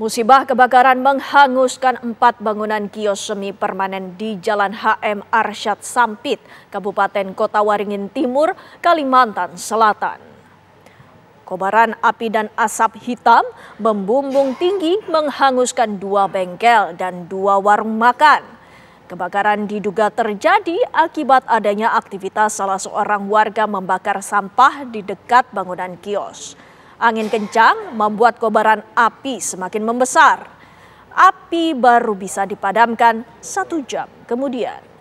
Musibah kebakaran menghanguskan empat bangunan kios semi permanen di Jalan HM Arsyad Sampit, Kabupaten Kota Waringin Timur, Kalimantan Selatan. Kobaran api dan asap hitam membumbung tinggi menghanguskan dua bengkel dan dua warung makan. Kebakaran diduga terjadi akibat adanya aktivitas salah seorang warga membakar sampah di dekat bangunan kios. Angin kencang membuat kobaran api semakin membesar. Api baru bisa dipadamkan satu jam kemudian.